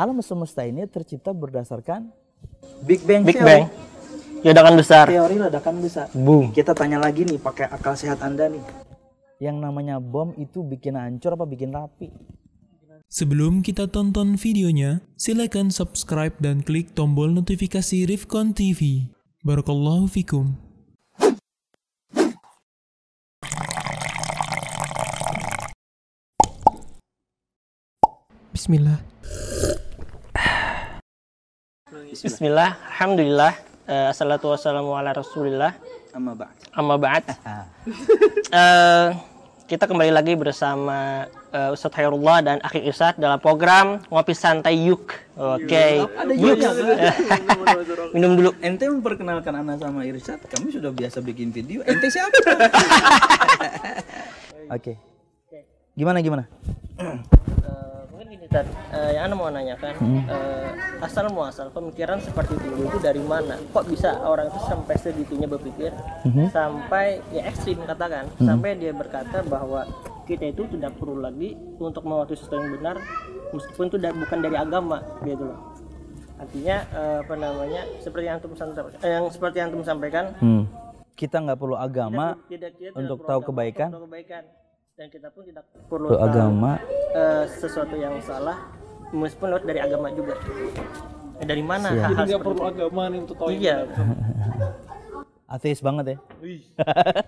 alam semesta ini tercipta berdasarkan Big Bang Big Bang. ledakan besar. Teori ledakan besar. Boom. Kita tanya lagi nih pakai akal sehat Anda nih. Yang namanya bom itu bikin hancur apa bikin rapi? Sebelum kita tonton videonya, silakan subscribe dan klik tombol notifikasi Rifkon TV. Barakallahu fikum. Bismillah. Bismillah, Alhamdulillah, uh, Assalatu wassalamu ala rasulillah Amma ba'd Amma ba'd uh, Kita kembali lagi bersama uh, Ustadz Hayrullah dan Akhir Irsad dalam program Ngopi Santai Yuk Oke iya. Yuk Minum dulu Ente memperkenalkan anak sama Irsad, kami sudah biasa bikin video Ente siapa? Oke okay. Gimana, gimana? Ustaz, uh, eh, yang Anda mau nanyakan, hmm. uh, asal muasal pemikiran seperti dulu itu dari mana? Kok bisa orang itu sampai segitunya berpikir, hmm. sampai ya ekstrim katakan, hmm. sampai dia berkata bahwa kita itu tidak perlu lagi untuk mewakili sesuatu yang benar, meskipun itu bukan dari agama, gitu loh. Artinya uh, apa namanya? Seperti yang antum sampaikan, yang seperti yang antum sampaikan. Hmm. Kita nggak perlu agama tidak, tidak, tidak, untuk tidak tahu agama, Untuk tahu kebaikan dan kita pun tidak perlu tahu, agama uh, sesuatu yang salah meskipun lewat dari agama juga eh, dari mana Siap. hal-hal Jadi perlu agama nih untuk tahu iya ateis banget ya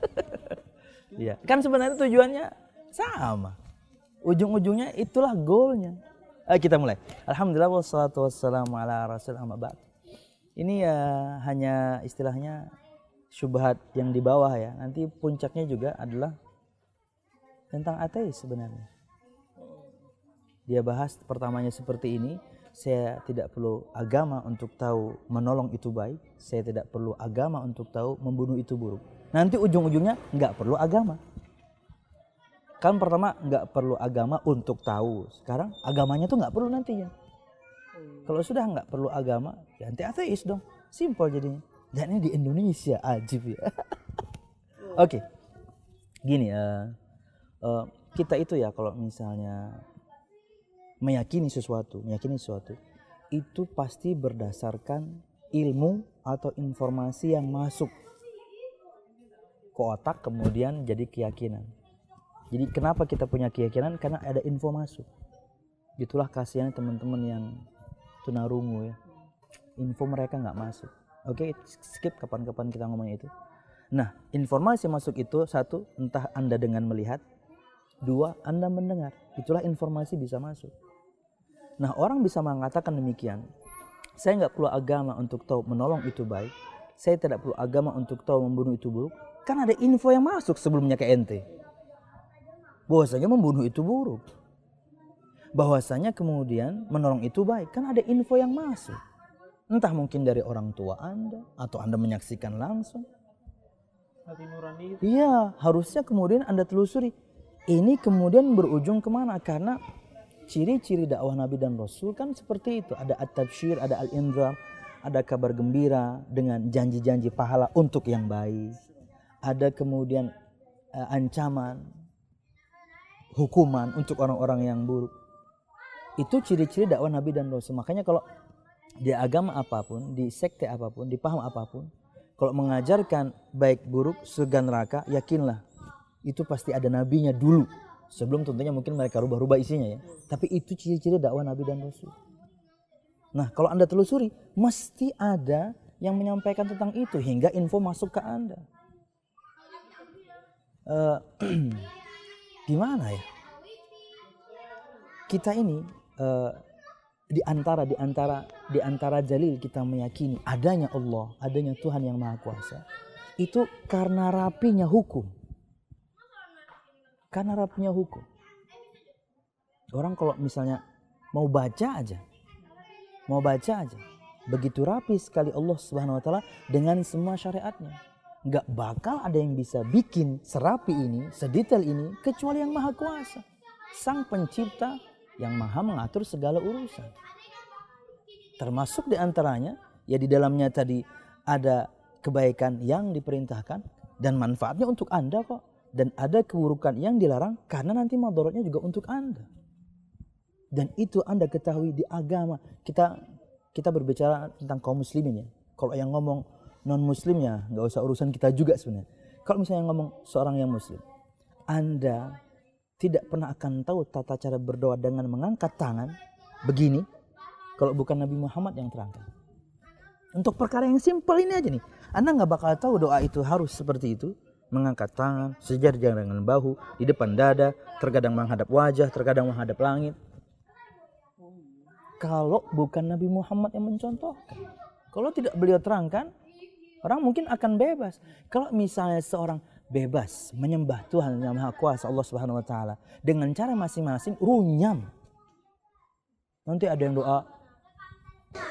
iya kan sebenarnya tujuannya sama ujung-ujungnya itulah goalnya eh, kita mulai alhamdulillah wassalatu wassalamu ala rasul amabat ini ya hanya istilahnya syubhat yang di bawah ya nanti puncaknya juga adalah tentang ateis sebenarnya. Dia bahas pertamanya seperti ini, saya tidak perlu agama untuk tahu menolong itu baik, saya tidak perlu agama untuk tahu membunuh itu buruk. Nanti ujung-ujungnya nggak perlu agama. Kan pertama nggak perlu agama untuk tahu, sekarang agamanya tuh nggak perlu nantinya. Kalau sudah nggak perlu agama, ya nanti ateis dong. Simpel jadinya. Dan ini di Indonesia, ajib ya. Oke, okay. gini ya. Uh, uh, kita itu ya kalau misalnya meyakini sesuatu, meyakini sesuatu itu pasti berdasarkan ilmu atau informasi yang masuk ke otak kemudian jadi keyakinan. Jadi kenapa kita punya keyakinan? Karena ada info masuk. Itulah kasihan teman-teman yang tunarungu ya. Info mereka nggak masuk. Oke, okay, skip kapan-kapan kita ngomongin itu. Nah, informasi masuk itu satu entah Anda dengan melihat Dua, Anda mendengar. Itulah informasi bisa masuk. Nah, orang bisa mengatakan demikian. Saya nggak perlu agama untuk tahu menolong itu baik. Saya tidak perlu agama untuk tahu membunuh itu buruk. Kan ada info yang masuk sebelumnya ke ente. Bahwasanya membunuh itu buruk. Bahwasanya kemudian menolong itu baik. Kan ada info yang masuk. Entah mungkin dari orang tua Anda atau Anda menyaksikan langsung. Hati Iya, harusnya kemudian Anda telusuri ini kemudian berujung kemana karena ciri-ciri dakwah Nabi dan Rasul kan seperti itu ada at tabshir ada al indra ada kabar gembira dengan janji-janji pahala untuk yang baik ada kemudian uh, ancaman hukuman untuk orang-orang yang buruk itu ciri-ciri dakwah Nabi dan Rasul makanya kalau di agama apapun di sekte apapun di paham apapun kalau mengajarkan baik buruk surga neraka yakinlah itu pasti ada nabinya dulu sebelum tentunya mungkin mereka rubah-rubah isinya ya tapi itu ciri-ciri dakwah nabi dan rasul nah kalau anda telusuri mesti ada yang menyampaikan tentang itu hingga info masuk ke anda uh, gimana ya kita ini uh, di antara di antara di antara jalil kita meyakini adanya Allah, adanya Tuhan yang Maha Kuasa. Itu karena rapinya hukum. Karena Rab punya hukum. Orang kalau misalnya mau baca aja, mau baca aja, begitu rapi sekali Allah Subhanahu wa taala dengan semua syariatnya. Nggak bakal ada yang bisa bikin serapi ini, sedetail ini, kecuali yang maha kuasa. Sang pencipta yang maha mengatur segala urusan. Termasuk diantaranya, ya di dalamnya tadi ada kebaikan yang diperintahkan dan manfaatnya untuk Anda kok dan ada keburukan yang dilarang karena nanti madorotnya juga untuk Anda. Dan itu Anda ketahui di agama. Kita kita berbicara tentang kaum muslimin ya. Kalau yang ngomong non muslimnya nggak usah urusan kita juga sebenarnya. Kalau misalnya ngomong seorang yang muslim, Anda tidak pernah akan tahu tata cara berdoa dengan mengangkat tangan begini kalau bukan Nabi Muhammad yang terangkan. Untuk perkara yang simpel ini aja nih, Anda nggak bakal tahu doa itu harus seperti itu mengangkat tangan, sejajar dengan bahu, di depan dada, terkadang menghadap wajah, terkadang menghadap langit. Kalau bukan Nabi Muhammad yang mencontohkan. Kalau tidak beliau terangkan, orang mungkin akan bebas. Kalau misalnya seorang bebas menyembah Tuhan yang Maha Kuasa Allah Subhanahu wa taala dengan cara masing-masing runyam. Nanti ada yang doa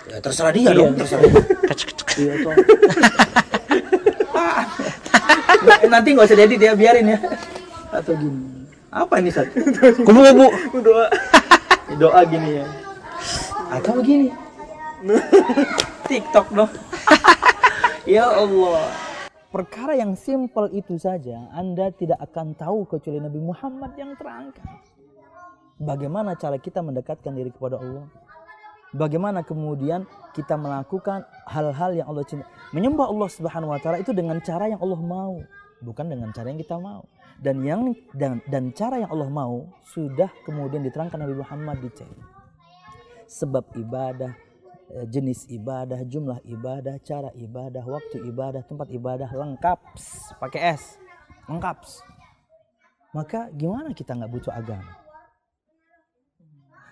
Ya, terserah dia iya, dong, terserah. Iya, Nanti nggak usah jadi dia biarin ya. Atau gini. Apa ini saat Kubu-kubu. Doa. Doa gini ya. Atau begini. TikTok dong. ya Allah. Perkara yang simpel itu saja Anda tidak akan tahu kecuali Nabi Muhammad yang terangkat Bagaimana cara kita mendekatkan diri kepada Allah? bagaimana kemudian kita melakukan hal-hal yang Allah cinta. Menyembah Allah Subhanahu wa taala itu dengan cara yang Allah mau, bukan dengan cara yang kita mau. Dan yang dan, dan cara yang Allah mau sudah kemudian diterangkan Nabi Muhammad di Sebab ibadah, eh, jenis ibadah, jumlah ibadah, cara ibadah, waktu ibadah, tempat ibadah lengkap, pakai S, lengkap. Maka gimana kita nggak butuh agama?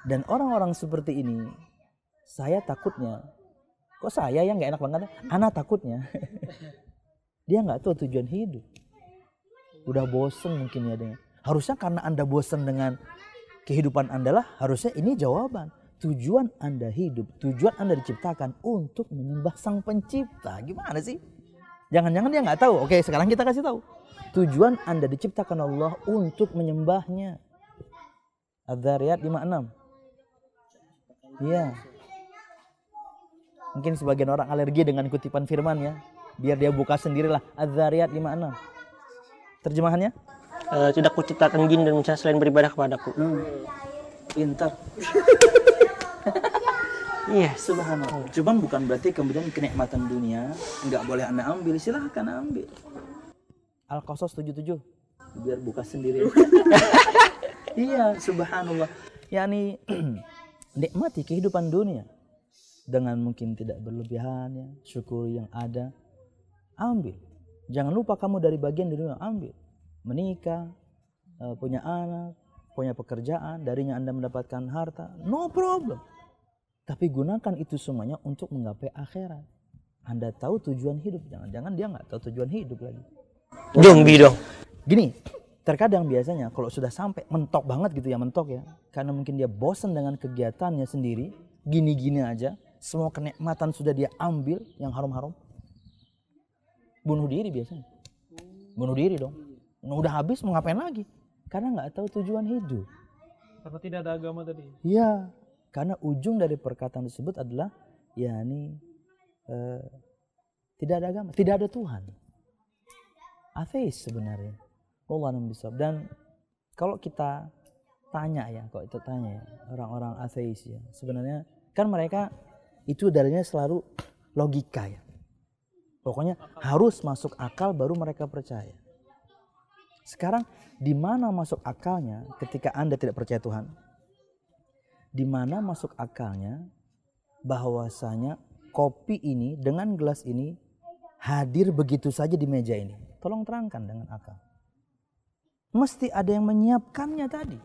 Dan orang-orang seperti ini saya takutnya kok saya yang nggak enak banget anak takutnya dia nggak tahu tujuan hidup udah bosen mungkin ya dengan harusnya karena anda bosen dengan kehidupan anda lah harusnya ini jawaban tujuan Anda hidup, tujuan Anda diciptakan untuk menyembah Sang Pencipta. Gimana sih? Jangan-jangan dia nggak tahu. Oke, sekarang kita kasih tahu. Tujuan Anda diciptakan Allah untuk menyembahnya. Adzariyat 56. Iya. Mungkin sebagian orang alergi dengan kutipan firman ya. Biar dia buka sendirilah. Az-Zariyat 56. Terjemahannya? Uh, tidak kuciptakan jin dan manusia selain beribadah kepadaku. Hmm. Pintar. Iya, subhanallah. Cuman bukan berarti kemudian kenikmatan dunia nggak boleh Anda ambil, silahkan ambil. Al-Qasas 77. Biar buka sendiri. iya, subhanallah. Yani nikmati kehidupan dunia dengan mungkin tidak berlebihan ya syukuri yang ada ambil jangan lupa kamu dari bagian di dunia ambil menikah eh, punya anak punya pekerjaan darinya anda mendapatkan harta no problem tapi gunakan itu semuanya untuk menggapai akhirat anda tahu tujuan hidup jangan-jangan dia nggak tahu tujuan hidup lagi dong dong gini terkadang biasanya kalau sudah sampai mentok banget gitu ya mentok ya karena mungkin dia bosen dengan kegiatannya sendiri gini-gini aja semua kenikmatan sudah dia ambil yang harum-harum Bunuh diri biasanya. Bunuh diri dong. Nah, udah habis mau ngapain lagi? Karena nggak tahu tujuan hidup. Karena tidak ada agama tadi. Iya, karena ujung dari perkataan tersebut adalah yakni uh, eh, tidak ada agama, tidak ada Tuhan. Ateis sebenarnya. Allah bisa. Dan kalau kita tanya ya, kalau kita tanya ya, orang-orang ateis ya, sebenarnya kan mereka itu dalilnya selalu logika ya. Pokoknya harus masuk akal baru mereka percaya. Sekarang di mana masuk akalnya ketika Anda tidak percaya Tuhan? Di mana masuk akalnya bahwasanya kopi ini dengan gelas ini hadir begitu saja di meja ini? Tolong terangkan dengan akal. Mesti ada yang menyiapkannya tadi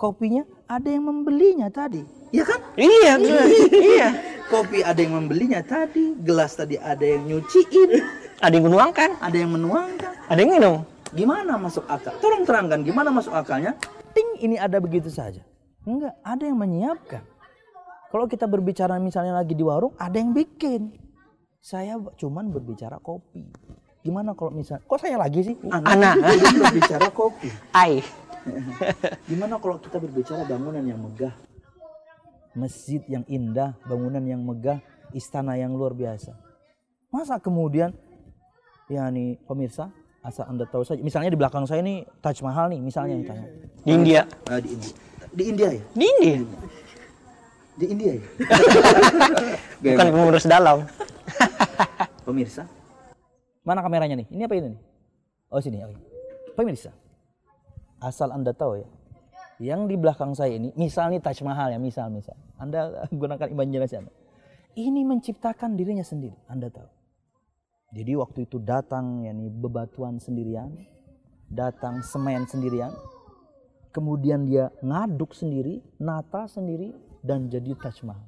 kopinya ada yang membelinya tadi. ya kan? Iya, iya. iya. Kopi ada yang membelinya tadi, gelas tadi ada yang nyuciin, ada yang menuangkan, ada yang menuangkan, ada yang minum. Gimana masuk akal? Tolong terangkan gimana masuk akalnya? Ting ini ada begitu saja. Enggak, ada yang menyiapkan. Kalau kita berbicara misalnya lagi di warung, ada yang bikin. Saya cuman berbicara kopi. Gimana kalau misalnya, kok saya lagi sih? Anak, Anak. berbicara kopi. Aih. Gimana kalau kita berbicara bangunan yang megah? Masjid yang indah, bangunan yang megah, istana yang luar biasa. Masa kemudian ya nih pemirsa asal anda tahu saja misalnya di belakang saya ini Taj Mahal nih misalnya nih tanya di India uh, di India di India ya di India di India ya bukan mengurus dalam pemirsa mana kameranya nih ini apa ini oh sini okay. pemirsa asal Anda tahu ya, yang di belakang saya ini, misalnya Taj Mahal ya, misal-misal. Anda gunakan imajinasi Anda. Ini menciptakan dirinya sendiri, Anda tahu. Jadi waktu itu datang yakni bebatuan sendirian, datang semen sendirian, kemudian dia ngaduk sendiri, nata sendiri, dan jadi Taj Mahal.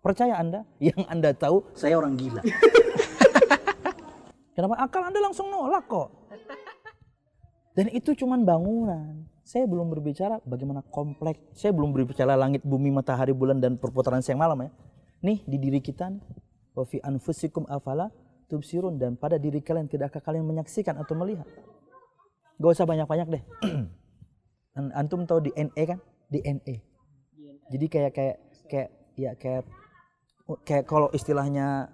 Percaya Anda? Yang Anda tahu, saya orang gila. Kenapa akal Anda langsung nolak kok? Dan itu cuma bangunan. Saya belum berbicara bagaimana kompleks. Saya belum berbicara langit, bumi, matahari, bulan dan perputaran siang malam ya. Nih di diri kita nih. Wa anfusikum afala tubsirun dan pada diri kalian tidakkah kalian menyaksikan atau melihat? Gak usah banyak-banyak deh. Antum tahu DNA kan? DNA. Jadi kayak kayak kayak ya kayak kayak kalau istilahnya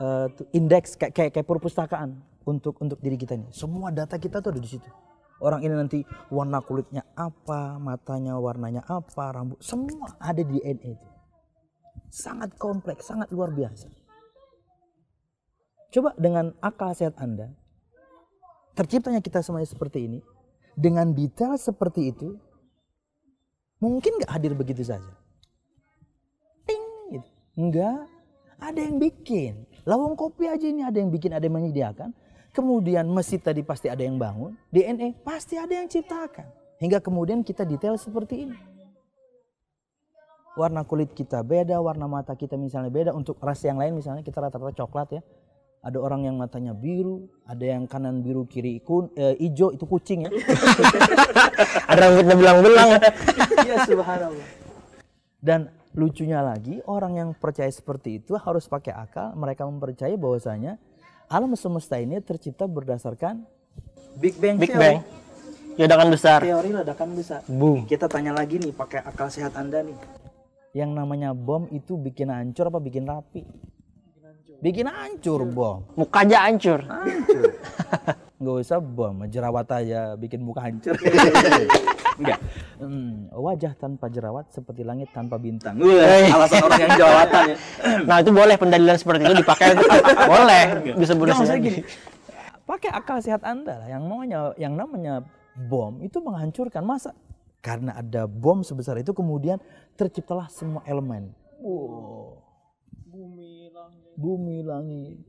uh, indeks kayak kayak perpustakaan untuk untuk diri kita ini. Semua data kita tuh ada di situ orang ini nanti warna kulitnya apa, matanya warnanya apa, rambut semua ada di DNA itu. Sangat kompleks, sangat luar biasa. Coba dengan akal sehat Anda, terciptanya kita semuanya seperti ini, dengan detail seperti itu, mungkin nggak hadir begitu saja. Ting, gitu. Enggak, ada yang bikin. Lawang kopi aja ini ada yang bikin, ada yang menyediakan Kemudian masjid tadi pasti ada yang bangun, DNA pasti ada yang ciptakan. Hingga kemudian kita detail seperti ini. Warna kulit kita beda, warna mata kita misalnya beda. Untuk ras yang lain misalnya kita rata-rata coklat ya. Ada orang yang matanya biru, ada yang kanan biru kiri ikun, eh, ijo itu kucing ya. ada rambutnya belang-belang. Iya subhanallah. Dan lucunya lagi orang yang percaya seperti itu harus pakai akal mereka mempercayai bahwasanya alam semesta ini tercipta berdasarkan Big Bang Big Bang. Ya, ledakan besar. Teori ledakan besar. Boom. Kita tanya lagi nih pakai akal sehat Anda nih. Yang namanya bom itu bikin hancur apa bikin rapi? Bikin hancur, bikin hancur bom. Mukanya hancur. Hancur. nggak usah bom jerawat aja bikin muka hancur enggak hmm, wajah tanpa jerawat seperti langit tanpa bintang alasan orang yang jerawatan ya nah itu boleh pendalilan seperti itu dipakai boleh bisa berusaha gini pakai akal sehat anda lah yang namanya yang namanya bom itu menghancurkan masa karena ada bom sebesar itu kemudian terciptalah semua elemen wow. bumi langit bumi langit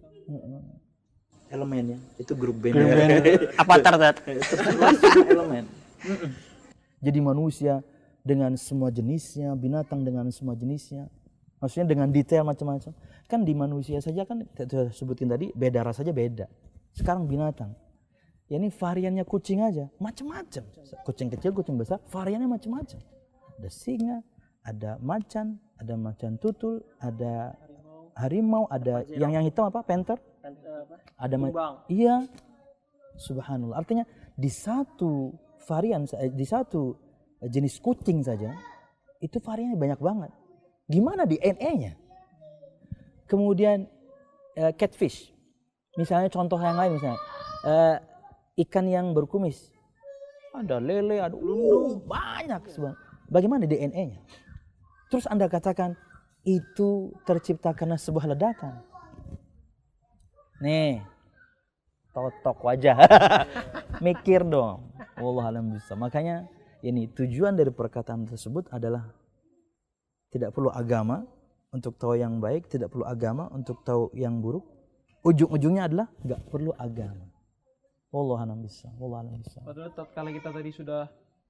elemennya itu grup band, grup band apa tertat elemen jadi manusia dengan semua jenisnya binatang dengan semua jenisnya maksudnya dengan detail macam-macam kan di manusia saja kan saya sebutin tadi beda rasanya beda sekarang binatang ya ini variannya kucing aja macam-macam kucing kecil kucing besar variannya macam-macam ada singa ada macan ada macan tutul ada harimau ada yang yang hitam apa panther Kan, eh, ada ma- iya subhanallah artinya di satu varian eh, di satu jenis kucing saja itu variannya banyak banget gimana di DNA-nya kemudian uh, catfish misalnya contoh yang lain misalnya uh, ikan yang berkumis ada lele ada uh, banyak bagaimana DNA-nya terus anda katakan itu tercipta karena sebuah ledakan Nih. Totok wajah. Mikir dong. Allah alam bisa. Makanya ini tujuan dari perkataan tersebut adalah tidak perlu agama untuk tahu yang baik, tidak perlu agama untuk tahu yang buruk. Ujung-ujungnya adalah nggak perlu agama. Allah alam bisa. Allah alam bisa. Padahal kalau kita tadi sudah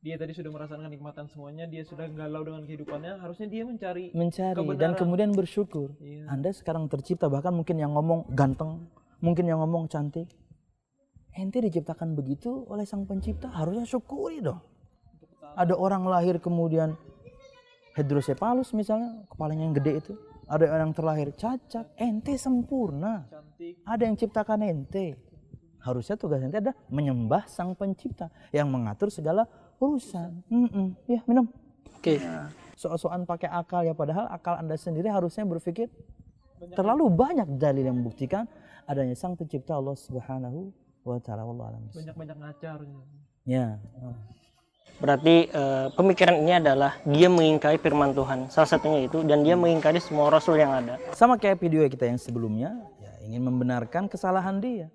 dia tadi sudah merasakan kenikmatan semuanya, dia sudah galau dengan kehidupannya, harusnya dia mencari mencari kebenaran. dan kemudian bersyukur. Iya. Anda sekarang tercipta bahkan mungkin yang ngomong ganteng, mungkin yang ngomong cantik. Ente diciptakan begitu oleh Sang Pencipta, harusnya syukuri dong. Ada orang lahir kemudian hidrosepalus misalnya, kepalanya yang gede itu. Ada orang terlahir cacat, ente sempurna. Cantik. Ada yang ciptakan ente. Harusnya tugas ente adalah menyembah Sang Pencipta yang mengatur segala urusan. Mm -mm. Ya minum. Oke. Okay. Ya. Soal-soal pakai akal ya padahal akal anda sendiri harusnya berpikir terlalu banyak dalil yang membuktikan adanya sang pencipta Allah Subhanahu wa taala Banyak-banyak ngajar. Ya. Berarti uh, pemikiran ini adalah dia mengingkari firman Tuhan. Salah satunya itu dan dia mengingkari semua rasul yang ada. Sama kayak video kita yang sebelumnya, ya, ingin membenarkan kesalahan dia.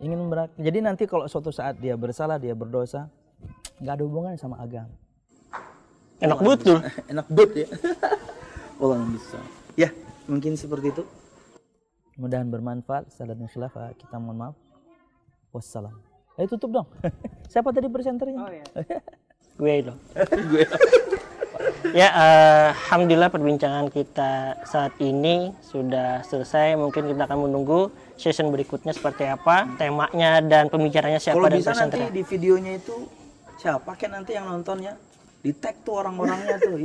Ingin membenarkan. Jadi nanti kalau suatu saat dia bersalah, dia berdosa, nggak ada hubungan sama agama enak banget tuh enak banget ya Walang bisa ya mungkin seperti itu mudahan bermanfaat salatnya khilafah kita mohon maaf wassalam eh tutup dong siapa tadi presenternya oh, iya. gue dong gue ya uh, alhamdulillah perbincangan kita saat ini sudah selesai mungkin kita akan menunggu session berikutnya seperti apa temanya dan pembicaranya siapa Kalo dan bisa nanti di videonya itu siapa kan nanti yang nontonnya di tag tuh orang-orangnya tuh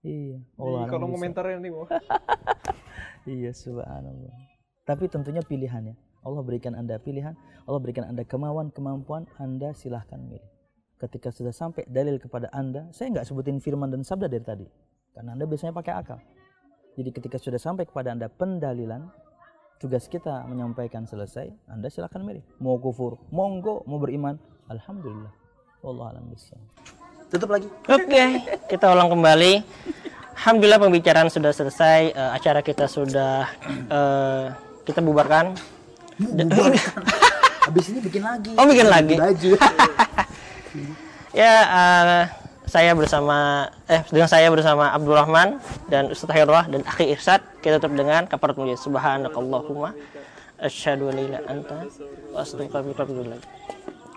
iya oh, kalau komentarnya nih iya subhanallah tapi tentunya pilihannya Allah berikan anda pilihan Allah berikan anda kemauan kemampuan anda silahkan milih ketika sudah sampai dalil kepada anda saya nggak sebutin firman dan sabda dari tadi karena anda biasanya pakai akal jadi ketika sudah sampai kepada anda pendalilan tugas kita menyampaikan selesai anda silahkan milih mau kufur monggo mau beriman alhamdulillah Allah alam Tutup lagi. Oke, okay. kita ulang kembali. Alhamdulillah pembicaraan sudah selesai. Uh, acara kita sudah uh, kita bubarkan. Bubarkan. Habis ini bikin lagi. Oh, bikin lagi. Baju. ya, uh, saya bersama eh dengan saya bersama Abdurrahman dan Ustaz Hairullah dan Akhi Irsad. Kita tutup dengan kabar mulia. Subhanakallahumma asyhadu an la ilaha anta astaghfiruka wa atubu ilaik.